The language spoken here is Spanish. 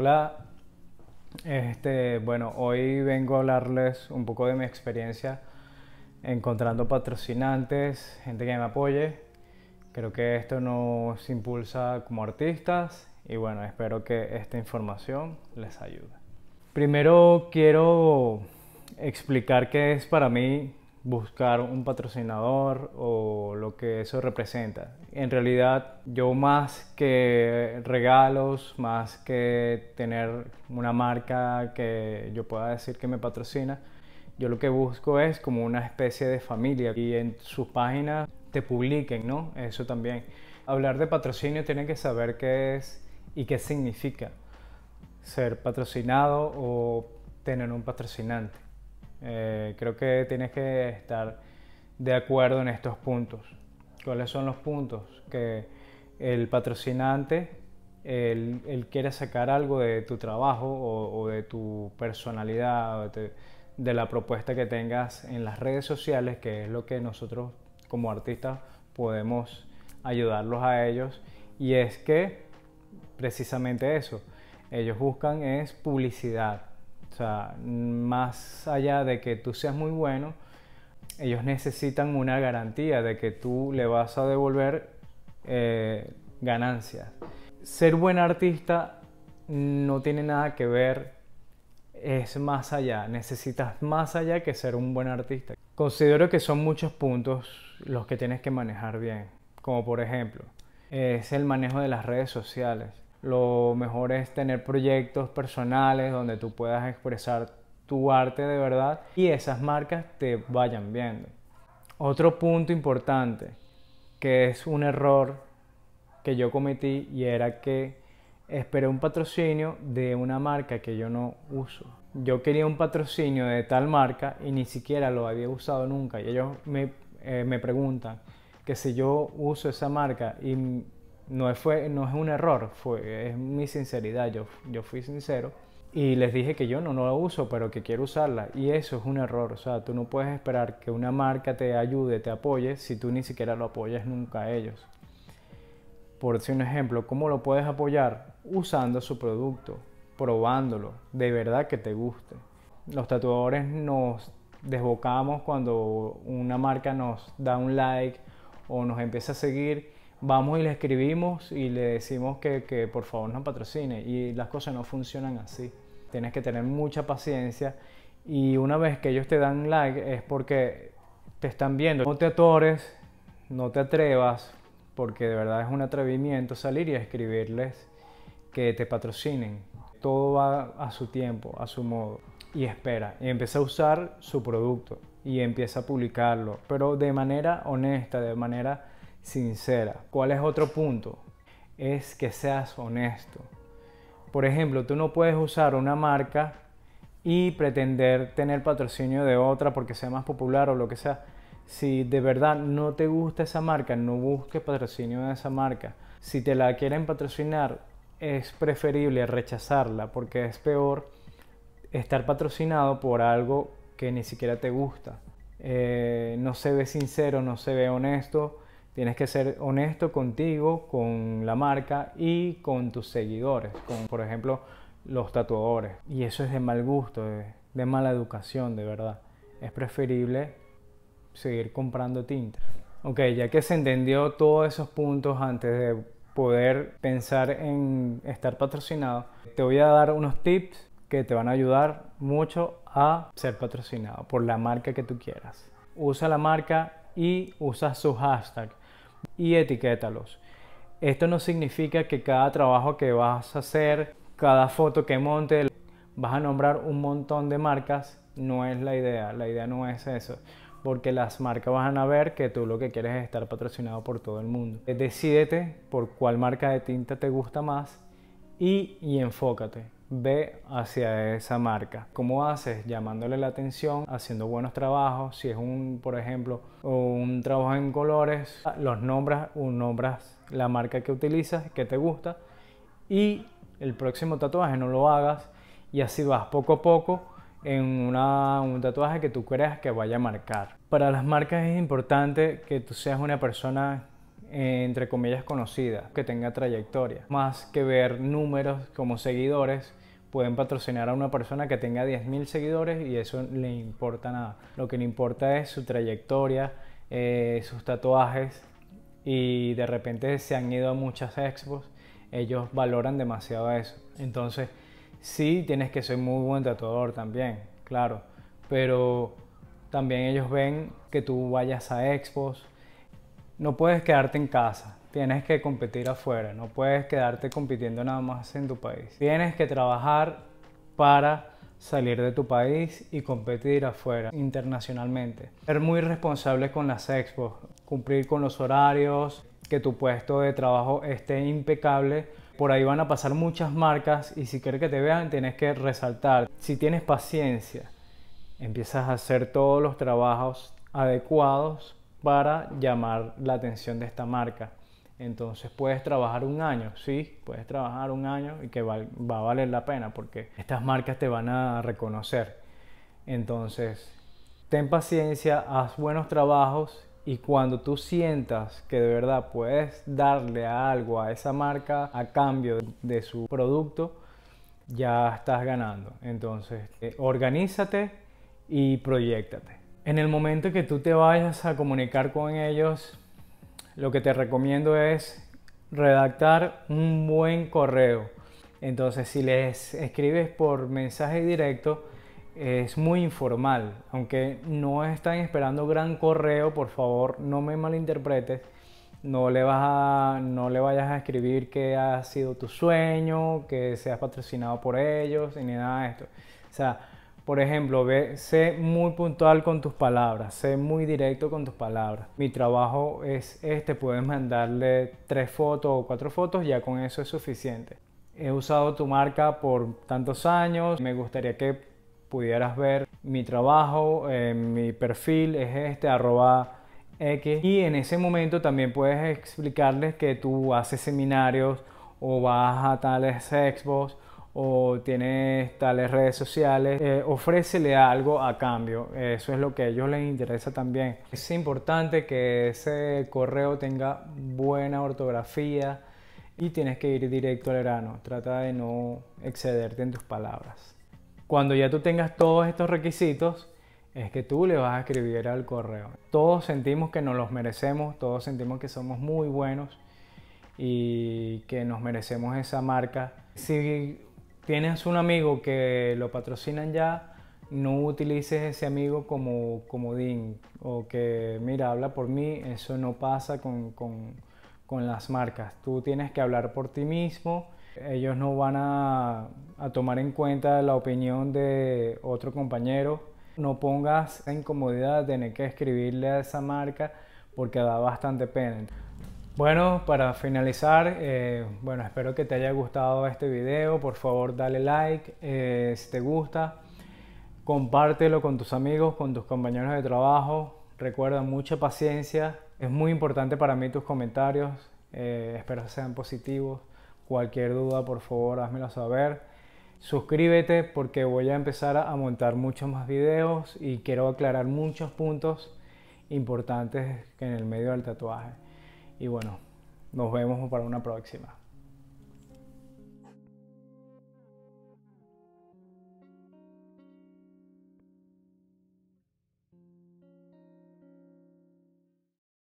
Hola, este, bueno, hoy vengo a hablarles un poco de mi experiencia encontrando patrocinantes, gente que me apoye. Creo que esto nos impulsa como artistas y bueno, espero que esta información les ayude. Primero quiero explicar qué es para mí buscar un patrocinador o lo que eso representa. En realidad yo más que regalos, más que tener una marca que yo pueda decir que me patrocina, yo lo que busco es como una especie de familia y en sus páginas te publiquen, ¿no? Eso también. Hablar de patrocinio tiene que saber qué es y qué significa ser patrocinado o tener un patrocinante. Eh, creo que tienes que estar de acuerdo en estos puntos. ¿Cuáles son los puntos? Que el patrocinante, él, quiere sacar algo de tu trabajo o, de tu personalidad, de la propuesta que tengas en las redes sociales, que es lo que nosotros como artistas podemos ayudarlos a ellos. Y es que precisamente eso, ellos buscan es publicidad sea, más allá de que tú seas muy bueno, ellos necesitan una garantía de que tú le vas a devolver eh, ganancias. Ser buen artista no tiene nada que ver, es más allá, necesitas más allá que ser un buen artista. Considero que son muchos puntos los que tienes que manejar bien, como por ejemplo, es el manejo de las redes sociales. Lo mejor es tener proyectos personales donde tú puedas expresar tu arte de verdad y esas marcas te vayan viendo. Otro punto importante, que es un error que yo cometí y era que esperé un patrocinio de una marca que yo no uso. Yo quería un patrocinio de tal marca y ni siquiera lo había usado nunca. Y ellos me, eh, me preguntan que si yo uso esa marca y no, fue, no es un error, fue, es mi sinceridad, yo, yo fui sincero. Y les dije que yo no, no la uso, pero que quiero usarla. Y eso es un error. O sea, tú no puedes esperar que una marca te ayude, te apoye, si tú ni siquiera lo apoyas nunca a ellos. Por decir un ejemplo, ¿cómo lo puedes apoyar? Usando su producto, probándolo, de verdad que te guste. Los tatuadores nos desbocamos cuando una marca nos da un like o nos empieza a seguir vamos y le escribimos y le decimos que, por favor nos patrocine y las cosas no funcionan así. Tienes que tener mucha paciencia y una vez que ellos te dan like es porque te están viendo. No te atores, no te atrevas, porque de verdad es un atrevimiento salir y escribirles que te patrocinen. Todo va a su tiempo, a su modo. Y espera, y empieza a usar su producto y empieza a publicarlo, pero de manera honesta, de manera sincera. ¿Cuál es otro punto? Es que seas honesto. Por ejemplo, tú no puedes usar una marca y pretender tener patrocinio de otra porque sea más popular o lo que sea. Si de verdad no te gusta esa marca, no busques patrocinio de esa marca. Si te la quieren patrocinar, es preferible rechazarla porque es peor estar patrocinado por algo que ni siquiera te gusta. Eh, no se ve sincero, no se ve honesto Tienes que ser honesto contigo, con la marca y con tus seguidores, Como por ejemplo los tatuadores. Y eso es de mal gusto, de, mala educación, de verdad. Es preferible seguir comprando tinta. Ok, ya que se entendió todos esos puntos antes de poder pensar en estar patrocinado, te voy a dar unos tips que te van a ayudar mucho a ser patrocinado por la marca que tú quieras. Usa la marca y usa su hashtag y etiquétalos. Esto no significa que cada trabajo que vas a hacer, cada foto que monte, vas a nombrar un montón de marcas. No es la idea, la idea no es eso porque las marcas van a ver que tú lo que quieres es estar patrocinado por todo el mundo. Decídete por cuál marca de tinta te gusta más y, y enfócate ve hacia esa marca. ¿Cómo haces? Llamándole la atención, haciendo buenos trabajos. Si es un, por ejemplo, un trabajo en colores, los nombras, un nombras la marca que utilizas, que te gusta. Y el próximo tatuaje no lo hagas. Y así vas poco a poco en una, un tatuaje que tú creas que vaya a marcar. Para las marcas es importante que tú seas una persona eh, entre comillas conocida, que tenga trayectoria. Más que ver números como seguidores, pueden patrocinar a una persona que tenga 10.000 seguidores y eso le importa nada. Lo que le importa es su trayectoria, eh, sus tatuajes y de repente se han ido a muchas expos. Ellos valoran demasiado eso. Entonces, sí tienes que ser muy buen tatuador también, claro, pero también ellos ven que tú vayas a expos, no puedes quedarte en casa. Tienes que competir afuera, no puedes quedarte compitiendo nada más en tu país. Tienes que trabajar para salir de tu país y competir afuera, internacionalmente. Ser muy responsable con las expos, cumplir con los horarios, que tu puesto de trabajo esté impecable. Por ahí van a pasar muchas marcas y si quieres que te vean tienes que resaltar. Si tienes paciencia, empiezas a hacer todos los trabajos adecuados para llamar la atención de esta marca. Entonces puedes trabajar un año, sí, puedes trabajar un año y que va, a valer la pena porque estas marcas te van a reconocer. Entonces, ten paciencia, haz buenos trabajos y cuando tú sientas que de verdad puedes darle algo a esa marca a cambio de su producto, ya estás ganando. Entonces, eh, organízate y proyectate. En el momento que tú te vayas a comunicar con ellos, lo que te recomiendo es redactar un buen correo. Entonces, si les escribes por mensaje directo, es muy informal. Aunque no están esperando gran correo, por favor, no me malinterpretes. No le, vas a, no le vayas a escribir que ha sido tu sueño, que seas patrocinado por ellos, ni nada de esto. O sea, por ejemplo, sé muy puntual con tus palabras, sé muy directo con tus palabras. Mi trabajo es este, puedes mandarle tres fotos o cuatro fotos, ya con eso es suficiente. He usado tu marca por tantos años, me gustaría que pudieras ver mi trabajo, eh, mi perfil es este, arroba X. Y en ese momento también puedes explicarles que tú haces seminarios o vas a tales expos o tienes tales redes sociales, eh, ofrécele algo a cambio. Eso es lo que a ellos les interesa también. Es importante que ese correo tenga buena ortografía y tienes que ir directo al grano. Trata de no excederte en tus palabras. Cuando ya tú tengas todos estos requisitos, es que tú le vas a escribir al correo. Todos sentimos que nos los merecemos, todos sentimos que somos muy buenos y que nos merecemos esa marca. Si tienes un amigo que lo patrocinan ya, no utilices ese amigo como comodín o que, mira, habla por mí, eso no pasa con, las marcas. Tú tienes que hablar por ti mismo, ellos no van a, tomar en cuenta la opinión de otro compañero. No pongas incomodidad de tener que escribirle a esa marca porque da bastante pena. Bueno, para finalizar, eh, bueno, espero que te haya gustado este video. Por favor, dale like eh, si te gusta. Compártelo con tus amigos, con tus compañeros de trabajo. Recuerda mucha paciencia. Es muy importante para mí tus comentarios. Eh, espero que sean positivos. Cualquier duda, por favor, házmelo saber. Suscríbete porque voy a empezar a montar muchos más videos y quiero aclarar muchos puntos importantes en el medio del tatuaje. Y bueno, nos vemos para una próxima.